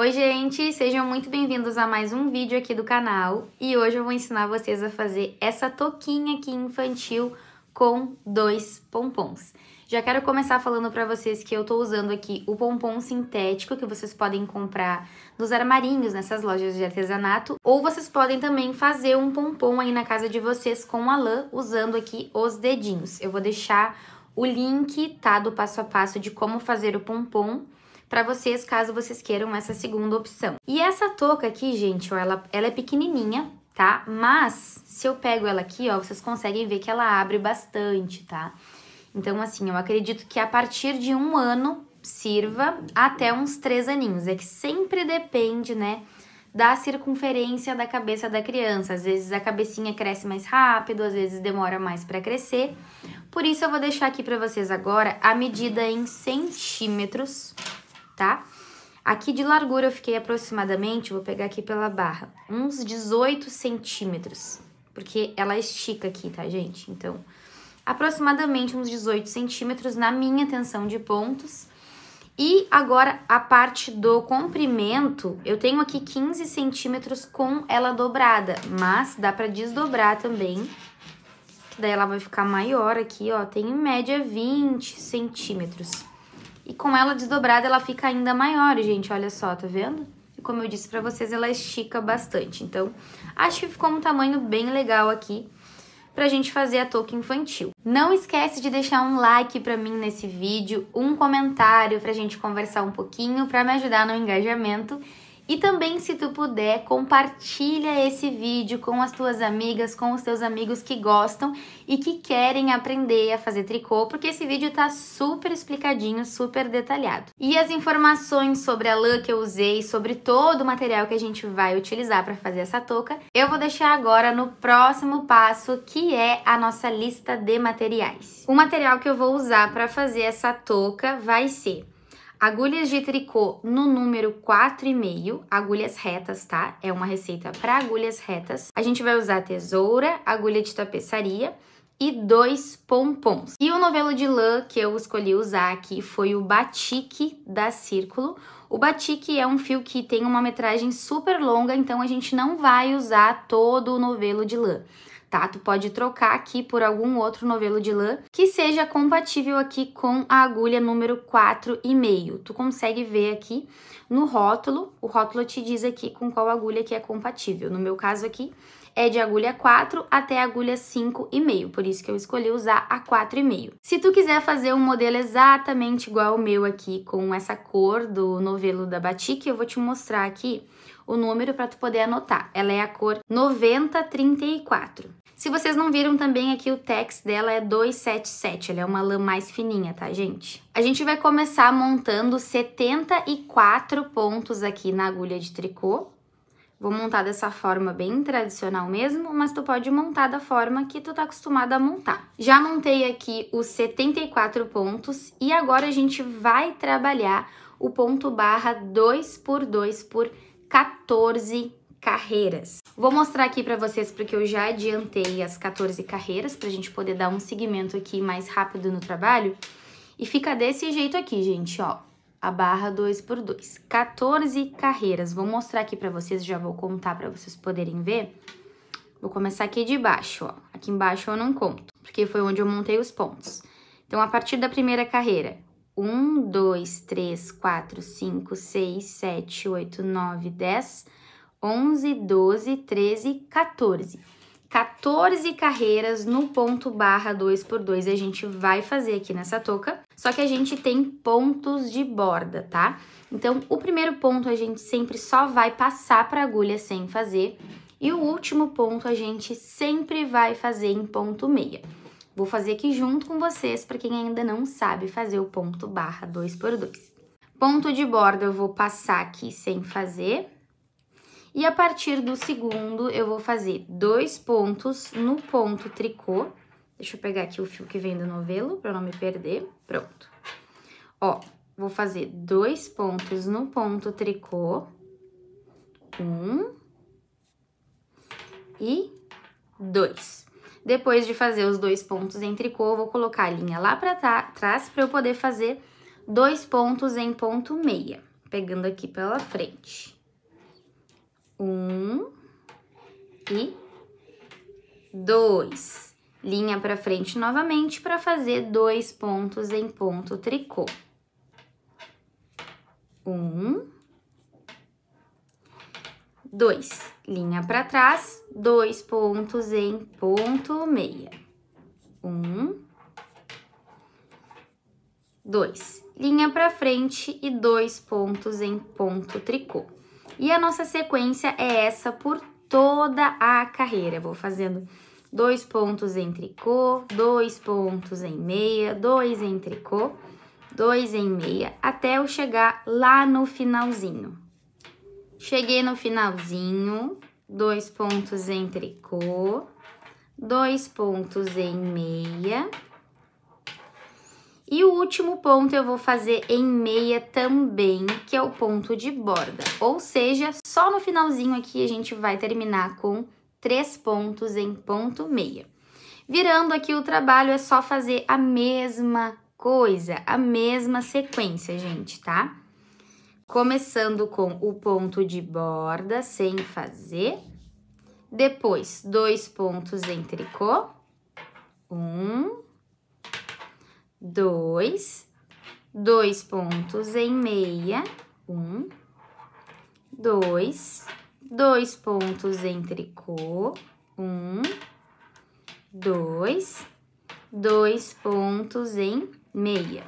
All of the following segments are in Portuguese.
Oi gente, sejam muito bem-vindos a mais um vídeo aqui do canal e hoje eu vou ensinar vocês a fazer essa toquinha aqui infantil com dois pompons. Já quero começar falando para vocês que eu tô usando aqui o pompom sintético que vocês podem comprar nos armarinhos, nessas lojas de artesanato, ou vocês podem também fazer um pompom aí na casa de vocês com a lã usando aqui os dedinhos. Eu vou deixar o link, tá, do passo a passo de como fazer o pompom para vocês, caso vocês queiram essa segunda opção. E essa touca aqui, gente, ó, ela, ela é pequenininha, tá? Mas se eu pego ela aqui, ó, vocês conseguem ver que ela abre bastante, tá? Então, assim, eu acredito que a partir de um ano sirva até uns três aninhos. É que sempre depende, né, da circunferência da cabeça da criança. Às vezes a cabecinha cresce mais rápido, às vezes demora mais para crescer. Por isso eu vou deixar aqui para vocês agora a medida em centímetros tá? Aqui de largura eu fiquei aproximadamente, vou pegar aqui pela barra, uns 18 centímetros, porque ela estica aqui, tá, gente? Então, aproximadamente uns 18 centímetros na minha tensão de pontos. E agora a parte do comprimento, eu tenho aqui 15 centímetros com ela dobrada, mas dá pra desdobrar também, que daí ela vai ficar maior aqui, ó, tem em média 20 centímetros. E com ela desdobrada, ela fica ainda maior, gente. Olha só, tá vendo? E como eu disse pra vocês, ela estica bastante. Então, acho que ficou um tamanho bem legal aqui pra gente fazer a touca infantil. Não esquece de deixar um like pra mim nesse vídeo, um comentário pra gente conversar um pouquinho, pra me ajudar no engajamento. E também, se tu puder, compartilha esse vídeo com as tuas amigas, com os teus amigos que gostam e que querem aprender a fazer tricô, porque esse vídeo tá super explicadinho, super detalhado. E as informações sobre a lã que eu usei, sobre todo o material que a gente vai utilizar para fazer essa touca, eu vou deixar agora no próximo passo, que é a nossa lista de materiais. O material que eu vou usar para fazer essa touca vai ser Agulhas de tricô no número 4,5, agulhas retas, tá? É uma receita para agulhas retas. A gente vai usar tesoura, agulha de tapeçaria e dois pompons. E o novelo de lã que eu escolhi usar aqui foi o batique da Círculo. O batique é um fio que tem uma metragem super longa, então a gente não vai usar todo o novelo de lã tá? Tu pode trocar aqui por algum outro novelo de lã que seja compatível aqui com a agulha número 4,5. Tu consegue ver aqui no rótulo, o rótulo te diz aqui com qual agulha que é compatível. No meu caso aqui, é de agulha 4 até agulha 5,5, por isso que eu escolhi usar a 4,5. Se tu quiser fazer um modelo exatamente igual ao meu aqui, com essa cor do novelo da batik, eu vou te mostrar aqui o número para tu poder anotar. Ela é a cor 9034. Se vocês não viram também aqui, o tex dela é 277, ela é uma lã mais fininha, tá, gente? A gente vai começar montando 74 pontos aqui na agulha de tricô. Vou montar dessa forma bem tradicional mesmo, mas tu pode montar da forma que tu tá acostumado a montar. Já montei aqui os 74 pontos e agora a gente vai trabalhar o ponto barra 2 por 2 por 2 14 carreiras. Vou mostrar aqui para vocês porque eu já adiantei as 14 carreiras para a gente poder dar um segmento aqui mais rápido no trabalho. E fica desse jeito aqui, gente, ó. A barra 2 por 2, 14 carreiras. Vou mostrar aqui para vocês, já vou contar para vocês poderem ver. Vou começar aqui de baixo, ó. Aqui embaixo eu não conto, porque foi onde eu montei os pontos. Então, a partir da primeira carreira, 1, 2, 3, 4, 5, 6, 7, 8, 9, 10, 11, 12, 13, 14. 14 carreiras no ponto barra 2 x 2 a gente vai fazer aqui nessa touca, só que a gente tem pontos de borda, tá? Então, o primeiro ponto a gente sempre só vai passar para agulha sem fazer, e o último ponto a gente sempre vai fazer em ponto meia. Vou fazer aqui junto com vocês para quem ainda não sabe fazer o ponto barra 2 por 2. Ponto de borda eu vou passar aqui sem fazer. E a partir do segundo eu vou fazer dois pontos no ponto tricô. Deixa eu pegar aqui o fio que vem do novelo para não me perder. Pronto. Ó, vou fazer dois pontos no ponto tricô. Um. E dois. Depois de fazer os dois pontos em tricô, vou colocar a linha lá para tá, trás para eu poder fazer dois pontos em ponto meia, pegando aqui pela frente. Um e dois. Linha para frente novamente para fazer dois pontos em ponto tricô. Um 2, linha para trás, dois pontos em ponto meia. Um, dois, linha para frente e dois pontos em ponto tricô. E a nossa sequência é essa por toda a carreira. Vou fazendo dois pontos em tricô, dois pontos em meia, dois em tricô, dois em meia, até eu chegar lá no finalzinho. Cheguei no finalzinho, dois pontos em tricô, dois pontos em meia. E o último ponto eu vou fazer em meia também, que é o ponto de borda. Ou seja, só no finalzinho aqui a gente vai terminar com três pontos em ponto meia. Virando aqui o trabalho, é só fazer a mesma coisa, a mesma sequência, gente, tá? Tá? Começando com o ponto de borda sem fazer. Depois, dois pontos em tricô. Um, dois, dois pontos em meia. Um, dois, dois pontos em tricô. Um, dois, dois pontos em meia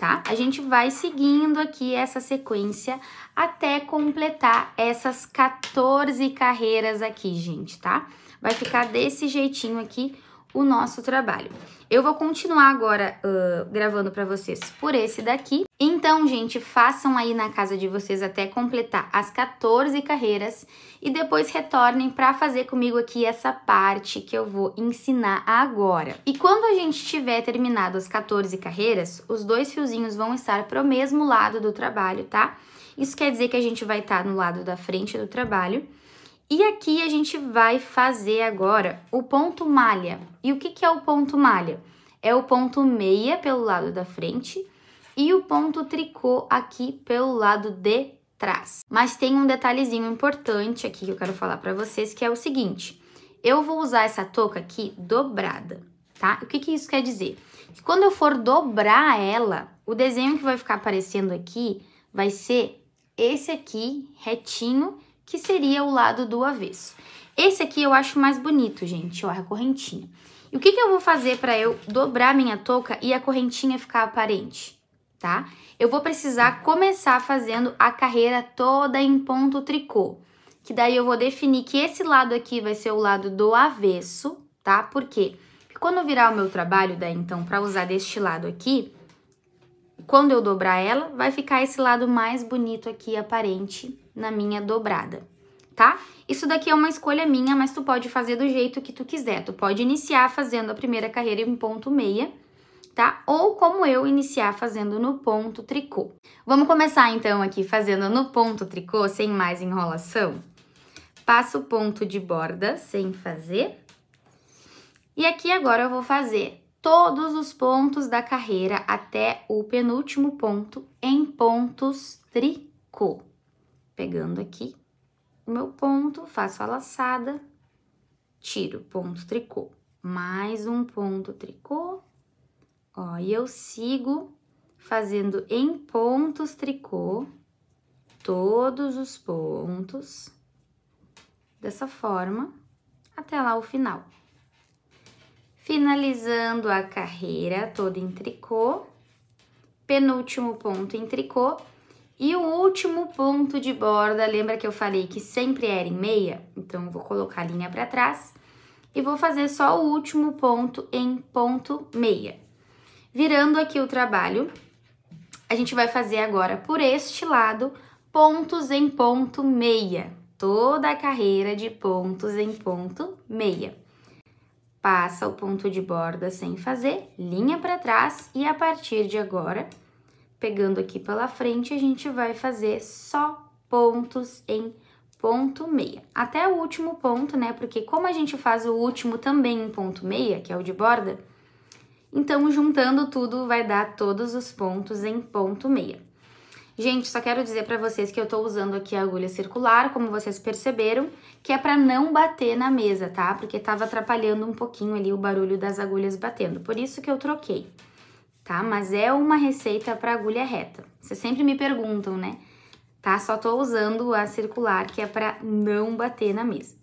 tá? A gente vai seguindo aqui essa sequência até completar essas 14 carreiras aqui, gente, tá? Vai ficar desse jeitinho aqui, o nosso trabalho. Eu vou continuar agora uh, gravando para vocês por esse daqui. Então, gente, façam aí na casa de vocês até completar as 14 carreiras e depois retornem para fazer comigo aqui essa parte que eu vou ensinar agora. E quando a gente tiver terminado as 14 carreiras, os dois fiozinhos vão estar para o mesmo lado do trabalho, tá? Isso quer dizer que a gente vai estar tá no lado da frente do trabalho e aqui a gente vai fazer agora o ponto malha. E o que, que é o ponto malha? É o ponto meia pelo lado da frente e o ponto tricô aqui pelo lado de trás. Mas tem um detalhezinho importante aqui que eu quero falar para vocês, que é o seguinte. Eu vou usar essa touca aqui dobrada, tá? O que, que isso quer dizer? Que quando eu for dobrar ela, o desenho que vai ficar aparecendo aqui vai ser esse aqui, retinho, que seria o lado do avesso. Esse aqui eu acho mais bonito, gente, ó, a correntinha. E o que, que eu vou fazer para eu dobrar minha touca e a correntinha ficar aparente? tá? Eu vou precisar começar fazendo a carreira toda em ponto tricô, que daí eu vou definir que esse lado aqui vai ser o lado do avesso, tá? Por quê? Porque quando eu virar o meu trabalho daí então para usar deste lado aqui, quando eu dobrar ela, vai ficar esse lado mais bonito aqui aparente na minha dobrada, tá? Isso daqui é uma escolha minha, mas tu pode fazer do jeito que tu quiser. Tu pode iniciar fazendo a primeira carreira em ponto meia, tá? Ou como eu iniciar fazendo no ponto tricô. Vamos começar então aqui fazendo no ponto tricô, sem mais enrolação. Passo o ponto de borda sem fazer. E aqui agora eu vou fazer todos os pontos da carreira até o penúltimo ponto em pontos tricô pegando aqui o meu ponto, faço a laçada, tiro ponto tricô, mais um ponto tricô, ó, e eu sigo fazendo em pontos tricô todos os pontos dessa forma até lá o final. Finalizando a carreira toda em tricô, penúltimo ponto em tricô, e o último ponto de borda, lembra que eu falei que sempre era em meia? Então, vou colocar a linha para trás e vou fazer só o último ponto em ponto meia. Virando aqui o trabalho, a gente vai fazer agora por este lado pontos em ponto meia. Toda a carreira de pontos em ponto meia. Passa o ponto de borda sem fazer, linha para trás e a partir de agora pegando aqui pela frente, a gente vai fazer só pontos em ponto meia. Até o último ponto, né? Porque como a gente faz o último também em ponto meia, que é o de borda, então juntando tudo vai dar todos os pontos em ponto meia. Gente, só quero dizer para vocês que eu tô usando aqui a agulha circular, como vocês perceberam, que é para não bater na mesa, tá? Porque tava atrapalhando um pouquinho ali o barulho das agulhas batendo. Por isso que eu troquei tá? Mas é uma receita para agulha reta. Vocês sempre me perguntam, né? Tá? Só tô usando a circular que é para não bater na mesa.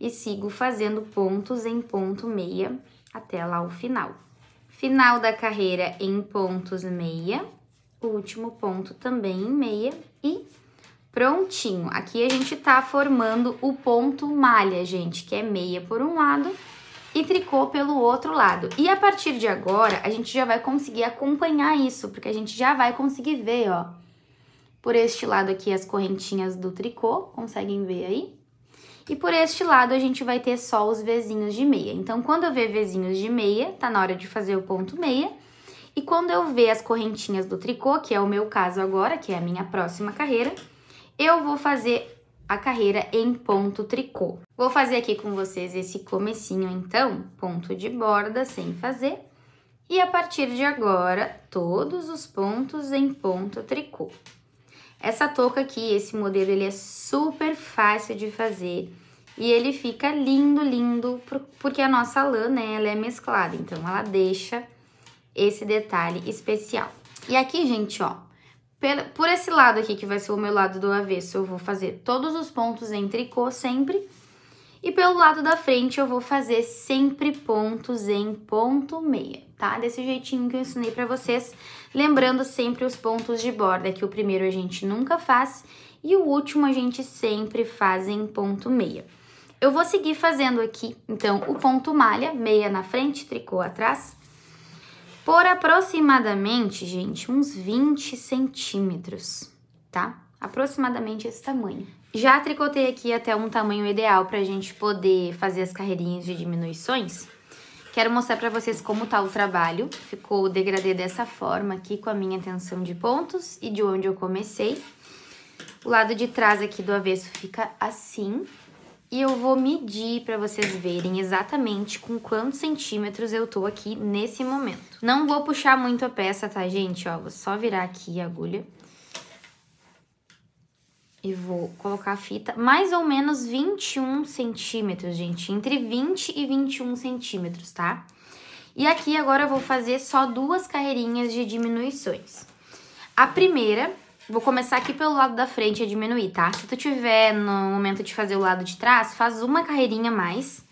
E sigo fazendo pontos em ponto meia até lá o final. Final da carreira em pontos meia, último ponto também em meia e prontinho. Aqui a gente tá formando o ponto malha, gente, que é meia por um lado e tricô pelo outro lado. E a partir de agora, a gente já vai conseguir acompanhar isso, porque a gente já vai conseguir ver, ó. Por este lado aqui, as correntinhas do tricô, conseguem ver aí? E por este lado, a gente vai ter só os vezinhos de meia. Então, quando eu ver vezinhos de meia, tá na hora de fazer o ponto meia. E quando eu ver as correntinhas do tricô, que é o meu caso agora, que é a minha próxima carreira, eu vou fazer a carreira em ponto tricô. Vou fazer aqui com vocês esse comecinho então, ponto de borda sem fazer, e a partir de agora, todos os pontos em ponto tricô. Essa touca aqui, esse modelo, ele é super fácil de fazer e ele fica lindo, lindo, porque a nossa lã, né, ela é mesclada, então ela deixa esse detalhe especial. E aqui, gente, ó, por esse lado aqui, que vai ser o meu lado do avesso, eu vou fazer todos os pontos em tricô sempre. E pelo lado da frente, eu vou fazer sempre pontos em ponto meia, tá? Desse jeitinho que eu ensinei pra vocês. Lembrando sempre os pontos de borda, que o primeiro a gente nunca faz e o último a gente sempre faz em ponto meia. Eu vou seguir fazendo aqui, então, o ponto malha, meia na frente, tricô atrás por aproximadamente, gente, uns 20 centímetros, tá? Aproximadamente esse tamanho. Já tricotei aqui até um tamanho ideal pra gente poder fazer as carreirinhas de diminuições. Quero mostrar pra vocês como tá o trabalho. Ficou o degradê dessa forma aqui com a minha tensão de pontos e de onde eu comecei. O lado de trás aqui do avesso fica assim, e eu vou medir para vocês verem exatamente com quantos centímetros eu tô aqui nesse momento. Não vou puxar muito a peça, tá, gente? Ó, vou só virar aqui a agulha. E vou colocar a fita mais ou menos 21 centímetros, gente. Entre 20 e 21 centímetros, tá? E aqui agora eu vou fazer só duas carreirinhas de diminuições. A primeira Vou começar aqui pelo lado da frente a diminuir, tá? Se tu tiver no momento de fazer o lado de trás, faz uma carreirinha mais,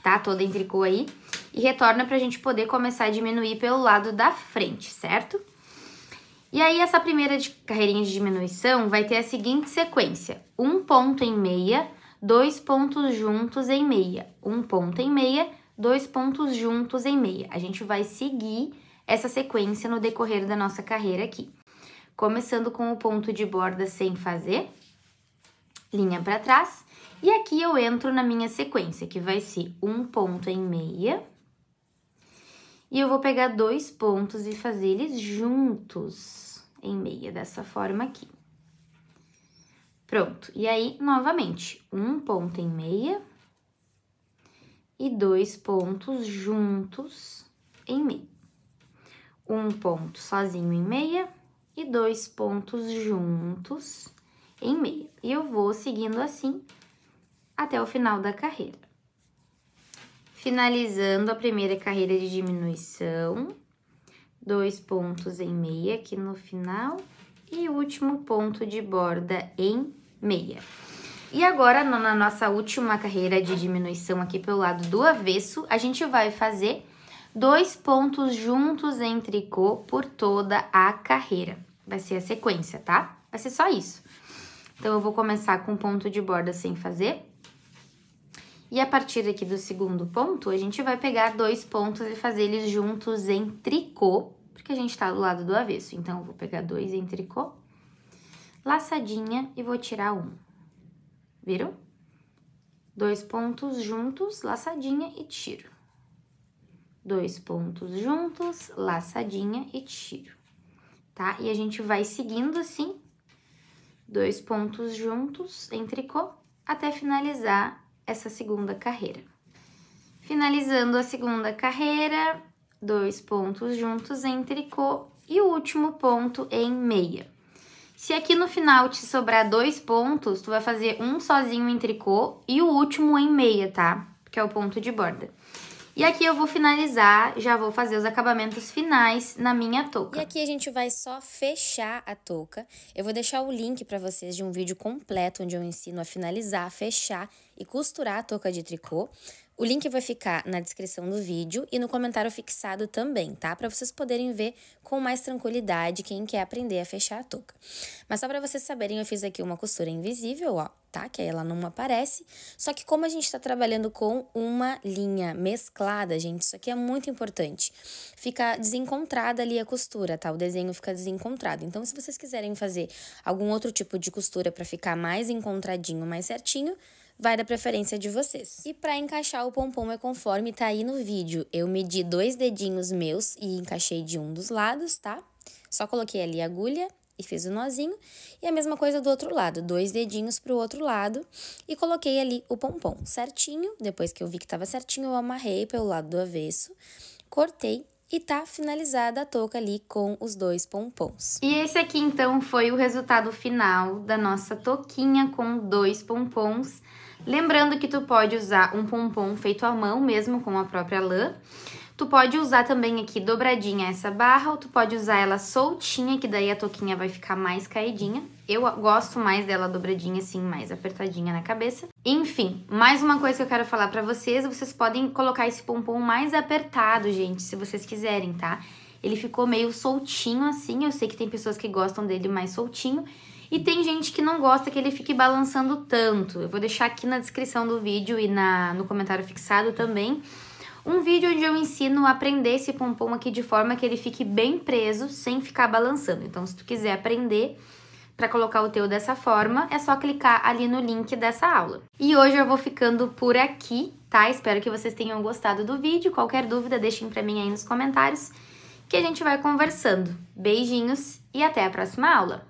tá? Toda em tricô aí. E retorna pra gente poder começar a diminuir pelo lado da frente, certo? E aí, essa primeira de carreirinha de diminuição vai ter a seguinte sequência. Um ponto em meia, dois pontos juntos em meia. Um ponto em meia, dois pontos juntos em meia. A gente vai seguir essa sequência no decorrer da nossa carreira aqui começando com o ponto de borda sem fazer, linha para trás, e aqui eu entro na minha sequência, que vai ser um ponto em meia, e eu vou pegar dois pontos e fazer eles juntos em meia, dessa forma aqui. Pronto, e aí, novamente, um ponto em meia e dois pontos juntos em meia. Um ponto sozinho em meia e dois pontos juntos em meio. E eu vou seguindo assim até o final da carreira. Finalizando a primeira carreira de diminuição, dois pontos em meia aqui no final e último ponto de borda em meia. E agora, na nossa última carreira de diminuição aqui pelo lado do avesso, a gente vai fazer dois pontos juntos em tricô por toda a carreira. Vai ser a sequência, tá? Vai ser só isso. Então, eu vou começar com ponto de borda sem fazer. E a partir aqui do segundo ponto, a gente vai pegar dois pontos e fazer eles juntos em tricô, porque a gente tá do lado do avesso. Então, eu vou pegar dois em tricô, laçadinha e vou tirar um. Viram? Dois pontos juntos, laçadinha e tiro dois pontos juntos, laçadinha e tiro, tá? E a gente vai seguindo assim, dois pontos juntos em tricô, até finalizar essa segunda carreira. Finalizando a segunda carreira, dois pontos juntos em tricô e o último ponto em meia. Se aqui no final te sobrar dois pontos, tu vai fazer um sozinho em tricô e o último em meia, tá? Que é o ponto de borda. E aqui eu vou finalizar, já vou fazer os acabamentos finais na minha touca. E aqui a gente vai só fechar a touca. Eu vou deixar o link para vocês de um vídeo completo onde eu ensino a finalizar, fechar e costurar a touca de tricô. O link vai ficar na descrição do vídeo e no comentário fixado também, tá? Para vocês poderem ver com mais tranquilidade quem quer aprender a fechar a touca. Mas só para vocês saberem, eu fiz aqui uma costura invisível, ó tá? Que aí ela não aparece. Só que como a gente está trabalhando com uma linha mesclada, gente, isso aqui é muito importante. Fica desencontrada ali a costura, tá? O desenho fica desencontrado. Então, se vocês quiserem fazer algum outro tipo de costura para ficar mais encontradinho, mais certinho, vai da preferência de vocês. E para encaixar o pompom é conforme tá aí no vídeo. Eu medi dois dedinhos meus e encaixei de um dos lados, tá? Só coloquei ali a agulha e fiz o nozinho. E a mesma coisa do outro lado, dois dedinhos para o outro lado e coloquei ali o pompom certinho. Depois que eu vi que estava certinho, eu amarrei pelo lado do avesso, cortei e tá finalizada a touca ali com os dois pompons. E esse aqui então foi o resultado final da nossa touquinha com dois pompons. Lembrando que tu pode usar um pompom feito à mão mesmo com a própria lã, Tu pode usar também aqui dobradinha essa barra, ou tu pode usar ela soltinha, que daí a toquinha vai ficar mais caidinha. Eu gosto mais dela dobradinha, assim, mais apertadinha na cabeça. Enfim, mais uma coisa que eu quero falar pra vocês, vocês podem colocar esse pompom mais apertado, gente, se vocês quiserem, tá? Ele ficou meio soltinho assim, eu sei que tem pessoas que gostam dele mais soltinho, e tem gente que não gosta que ele fique balançando tanto. Eu vou deixar aqui na descrição do vídeo e na, no comentário fixado também um vídeo onde eu ensino a aprender esse pompom aqui de forma que ele fique bem preso, sem ficar balançando. Então, se tu quiser aprender para colocar o teu dessa forma, é só clicar ali no link dessa aula. E hoje eu vou ficando por aqui, tá? Espero que vocês tenham gostado do vídeo. Qualquer dúvida, deixem para mim aí nos comentários que a gente vai conversando. Beijinhos e até a próxima aula!